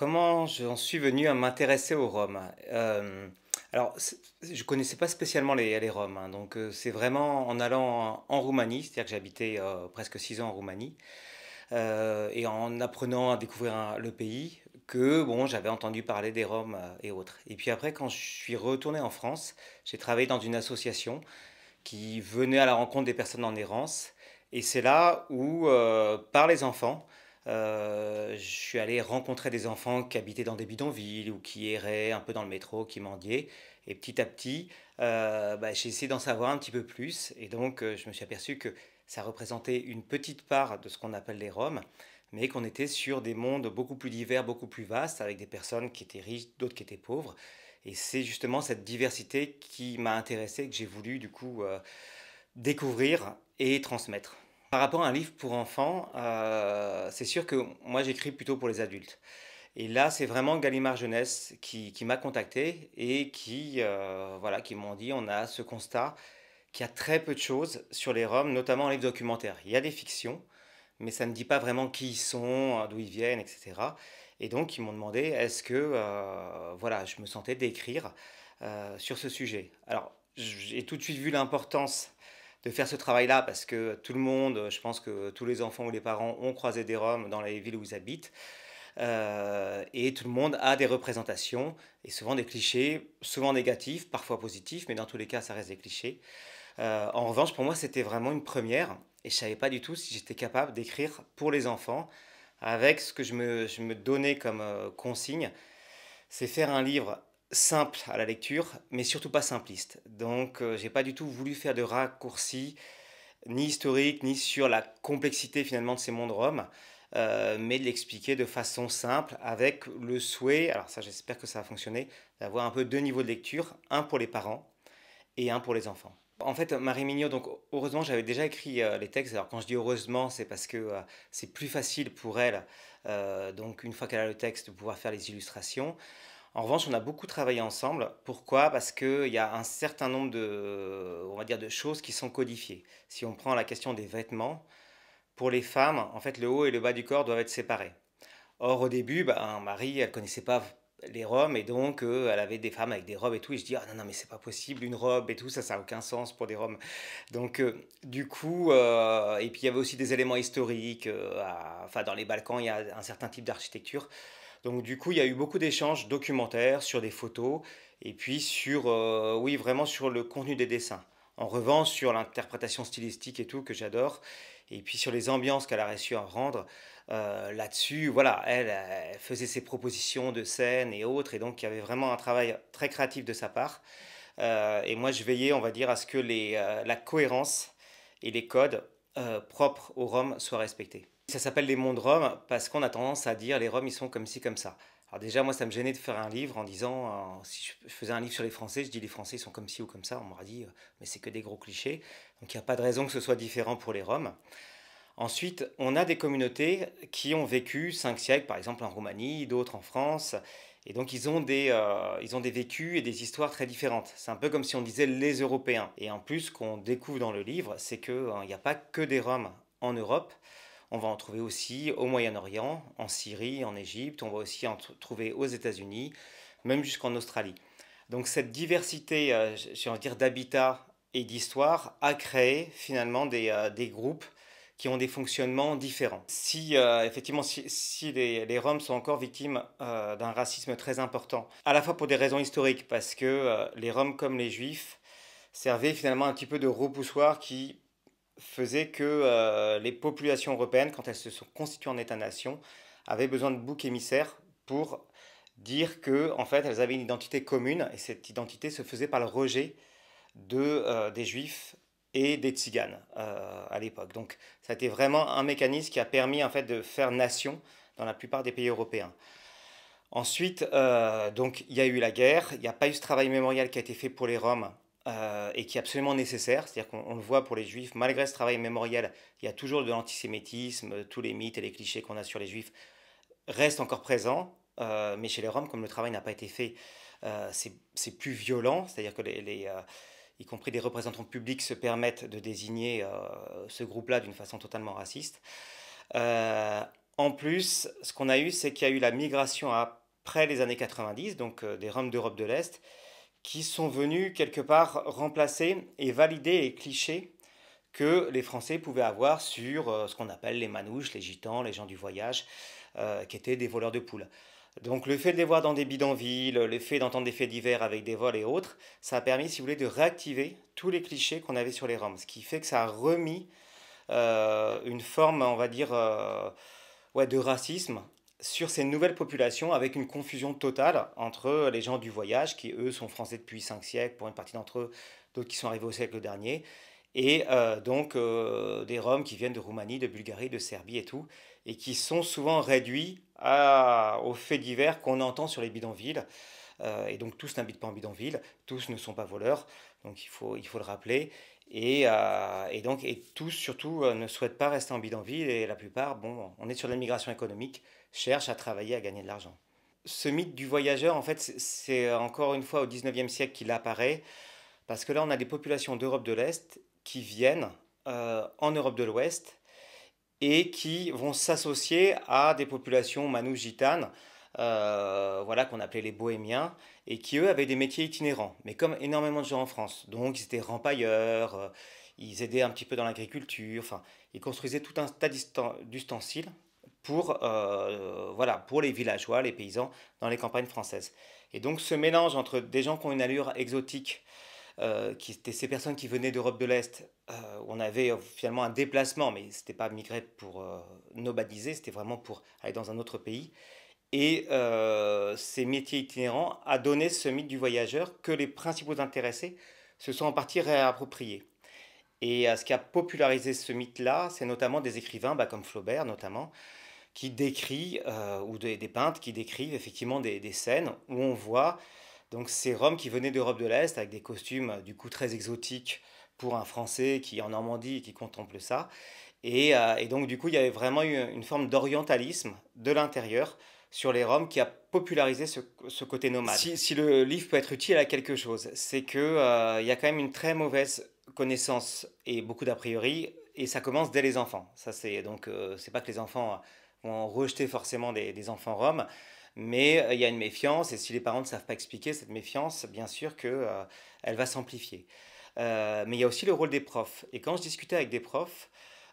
comment j'en suis venu à m'intéresser aux Roms euh, Alors, je ne connaissais pas spécialement les, Roms, hein, donc euh, c'est vraiment en allant en, Roumanie, c'est-à-dire que j'habitais euh, presque six ans en Roumanie, et en apprenant à découvrir le pays, que bon, j'avais entendu parler des Roms et autres. Et puis après, quand je suis retourné en France, j'ai travaillé dans une association qui venait à la rencontre des personnes en errance, et c'est là où, par les enfants, euh, je suis allé rencontrer des enfants qui habitaient dans des bidonvilles ou qui erraient un peu dans le métro, qui mendiaient. Et petit à petit, euh, bah, j'ai essayé d'en savoir un petit peu plus. Et donc, euh, je me suis aperçu que ça représentait une petite part de ce qu'on appelle les Roms, mais qu'on était sur des mondes beaucoup plus divers, beaucoup plus vastes, avec des personnes qui étaient riches, d'autres qui étaient pauvres. Et c'est justement cette diversité qui m'a intéressé, que j'ai voulu du coup découvrir et transmettre. Par rapport à un livre pour enfants, euh, c'est sûr que moi j'écris plutôt pour les adultes. Et là, c'est vraiment Gallimard Jeunesse qui, m'a contacté et qui, euh, voilà, qui m'ont dit on a ce constat qu'il y a très peu de choses sur les Roms, notamment en livre documentaire. Il y a des fictions, mais ça ne dit pas vraiment qui ils sont, euh, d'où ils viennent, etc. Et donc, ils m'ont demandé est-ce que voilà, je me sentais d'écrire sur ce sujet. Alors, j'ai tout de suite vu l'importance de faire ce travail-là parce que tout le monde, je pense que tous les enfants ou les parents ont croisé des Roms dans les villes où ils habitent. Euh, et tout le monde a des représentations et souvent des clichés, souvent négatifs, parfois positifs, mais dans tous les cas, ça reste des clichés. Euh, en revanche, pour moi, c'était vraiment une première et je savais pas du tout si j'étais capable d'écrire pour les enfants avec ce que je me, je me donnais comme euh, consigne. C'est faire un livre simple à la lecture, mais surtout pas simpliste. Donc euh, j'ai pas du tout voulu faire de raccourcis, ni historique, ni sur la complexité finalement de ces mondes roms, euh, mais de l'expliquer de façon simple, avec le souhait, alors ça j'espère que ça a fonctionné, d'avoir un peu deux niveaux de lecture, un pour les parents et un pour les enfants. En fait, Marie Mignot, donc heureusement, j'avais déjà écrit euh, les textes. Alors quand je dis heureusement, c'est parce que c'est plus facile pour elle, donc une fois qu'elle a le texte, de pouvoir faire les illustrations. En revanche, on a beaucoup travaillé ensemble. Pourquoi Parce qu'il y a un certain nombre de, on va dire, de choses qui sont codifiées. Si on prend la question des vêtements, pour les femmes, en fait, le haut et le bas du corps doivent être séparés. Or, au début, bah, un Marie, elle connaissait pas les roms et donc euh, elle avait des femmes avec des robes et tout et je dis ah non non mais c'est pas possible une robe et tout ça ça aucun sens pour des roms. » donc euh, du coup euh, et puis il y avait aussi des éléments historiques enfin dans les Balkans il y a un certain type d'architecture donc du coup, il y a eu beaucoup d'échanges documentaires sur des photos et puis sur, euh, oui, vraiment sur le contenu des dessins. En revanche, sur l'interprétation stylistique et tout, que j'adore, et puis sur les ambiances qu'elle a réussi à rendre, euh, là-dessus, voilà, elle, faisait ses propositions de scènes et autres, et donc il y avait vraiment un travail très créatif de sa part. Euh, et moi, je veillais, on va dire, à ce que les, la cohérence et les codes euh, propre aux Roms soient respectés Ça s'appelle les mondes Roms parce qu'on a tendance à dire les Roms ils sont comme ci, comme ça. Alors déjà, moi, ça me gênait de faire un livre en disant, euh, si je faisais un livre sur les Français, je dis les Français ils sont comme ci ou comme ça. On m'aurait dit, euh, mais c'est que des gros clichés. Donc il n'y a pas de raison que ce soit différent pour les Roms. Ensuite, on a des communautés qui ont vécu cinq siècles, par exemple en Roumanie, d'autres en France, et donc ils ont, des, euh, ils ont des vécus et des histoires très différentes. C'est un peu comme si on disait les Européens. Et en plus, ce qu'on découvre dans le livre, c'est qu'il euh, n'y a pas que des Roms en Europe. On va en trouver aussi au Moyen-Orient, en Syrie, en Égypte, on va aussi en trouver aux États-Unis, même jusqu'en Australie. Donc cette diversité, euh, j'ai envie de dire, d'habitat et d'histoire a créé finalement des, des groupes qui ont des fonctionnements différents. Si euh, effectivement, si, les, Roms sont encore victimes euh, d'un racisme très important, à la fois pour des raisons historiques, parce que euh, les Roms comme les Juifs servaient finalement un petit peu de repoussoir qui faisait que les populations européennes, quand elles se sont constituées en État-nation, avaient besoin de boucs émissaires pour dire que en fait elles avaient une identité commune et cette identité se faisait par le rejet de, des Juifs et des tziganes euh, à l'époque. Donc ça a été vraiment un mécanisme qui a permis en fait de faire nation dans la plupart des pays européens. Ensuite, euh, donc il y a eu la guerre, il n'y a pas eu ce travail mémorial qui a été fait pour les Roms euh, et qui est absolument nécessaire. C'est-à-dire qu'on le voit pour les Juifs, malgré ce travail mémorial, il y a toujours de l'antisémitisme, tous les mythes et les clichés qu'on a sur les Juifs restent encore présents. mais chez les Roms, comme le travail n'a pas été fait, c'est plus violent. C'est-à-dire que les, les y compris des représentants publics, se permettent de désigner euh, ce groupe-là d'une façon totalement raciste. Euh, en plus, ce qu'on a eu, c'est qu'il y a eu la migration après les années 90, donc euh, des Roms d'Europe de l'Est, qui sont venus quelque part remplacer et valider les clichés que les Français pouvaient avoir sur ce qu'on appelle les manouches, les gitans, les gens du voyage, qui étaient des voleurs de poules. Donc le fait de les voir dans des bidonvilles, le fait d'entendre des faits divers avec des vols et autres, ça a permis, si vous voulez, de réactiver tous les clichés qu'on avait sur les Roms, ce qui fait que ça a remis euh, une forme, on va dire, euh, de racisme sur ces nouvelles populations avec une confusion totale entre les gens du voyage, qui eux sont français depuis 5 siècles, pour une partie d'entre eux, d'autres qui sont arrivés au siècle dernier, et euh, donc euh, des Roms qui viennent de Roumanie, de Bulgarie, de Serbie et tout, et qui sont souvent réduits aux faits divers qu'on entend sur les bidonvilles. Euh, et donc tous n'habitent pas en bidonville, tous ne sont pas voleurs, donc il faut, il faut le rappeler. Et, et donc et tous surtout ne souhaitent pas rester en bidonville, et la plupart, bon, on est sur l'immigration économique, cherchent à travailler, à gagner de l'argent. Ce mythe du voyageur, en fait, c'est encore une fois au 19e siècle qu'il apparaît, parce que là, on a des populations d'Europe de l'Est qui viennent euh, en Europe de l'Ouest et qui vont s'associer à des populations manoujitanes euh, voilà, qu'on appelait les bohémiens, et qui eux avaient des métiers itinérants, mais comme énormément de gens en France. Donc ils étaient rempailleurs, euh, ils aidaient un petit peu dans l'agriculture, enfin, ils construisaient tout un tas d'ustensiles pour, voilà, pour les villageois, les paysans dans les campagnes françaises. Et donc ce mélange entre des gens qui ont une allure exotique, euh, qui étaient ces personnes qui venaient d'Europe de l'Est. Euh, on avait euh, finalement un déplacement, mais ce n'était pas migrer pour euh, nobadiser, c'était vraiment pour aller dans un autre pays. Et ces métiers itinérants a donné ce mythe du voyageur que les principaux intéressés se sont en partie réappropriés. Et ce qui a popularisé ce mythe-là, c'est notamment des écrivains bah, comme Flaubert, notamment, qui décrit, ou des, peintres qui décrivent effectivement des, scènes où on voit donc ces Roms qui venaient d'Europe de l'Est avec des costumes euh, du coup très exotiques pour un Français qui est en Normandie et qui contemple ça. Euh, et, donc du coup il y avait vraiment eu une forme d'orientalisme de l'intérieur sur les Roms qui a popularisé ce, côté nomade. Si, le livre peut être utile à quelque chose, c'est qu'il euh, y a quand même une très mauvaise connaissance et beaucoup d'a priori, et ça commence dès les enfants. Ça donc ce c'est pas que les enfants vont rejeter forcément des, des enfants roms, mais euh, il y a une méfiance, et si les parents ne savent pas expliquer cette méfiance, bien sûr qu'elle euh, va s'amplifier. Euh, mais il y a aussi le rôle des profs. Et quand je discutais avec des profs,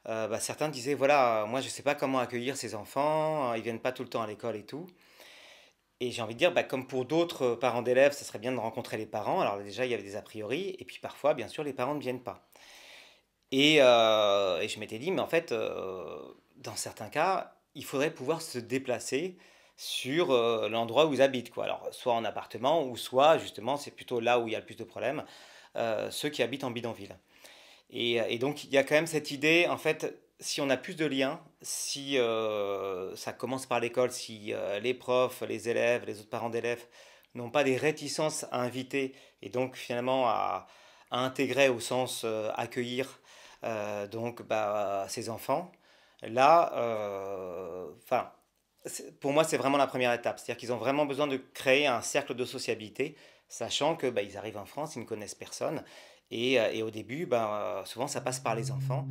bah, certains disaient voilà, moi je ne sais pas comment accueillir ces enfants, hein, ils viennent pas tout le temps à l'école et tout. Et j'ai envie de dire, bah, comme pour d'autres parents d'élèves, ce serait bien de rencontrer les parents. Alors déjà, il y avait des a priori, et puis parfois, bien sûr, les parents ne viennent pas. Et, je m'étais dit, mais en fait, dans certains cas, il faudrait pouvoir se déplacer sur euh, l'endroit où ils habitent. soit en appartement, ou soit, justement, c'est plutôt là où il y a le plus de problèmes, euh, ceux qui habitent en bidonville. Euh, et, donc, il y a quand même cette idée, en fait, si on a plus de liens, si ça commence par l'école, si les profs, les élèves, les autres parents d'élèves n'ont pas des réticences à inviter, et donc finalement à, intégrer au sens accueillir donc bah, enfants, là, enfin pour moi, c'est vraiment la première étape. C'est-à-dire qu'ils ont vraiment besoin de créer un cercle de sociabilité, sachant que bah, ils arrivent en France, ils ne connaissent personne. Et, euh, au début, bah, euh, souvent, ça passe par les enfants.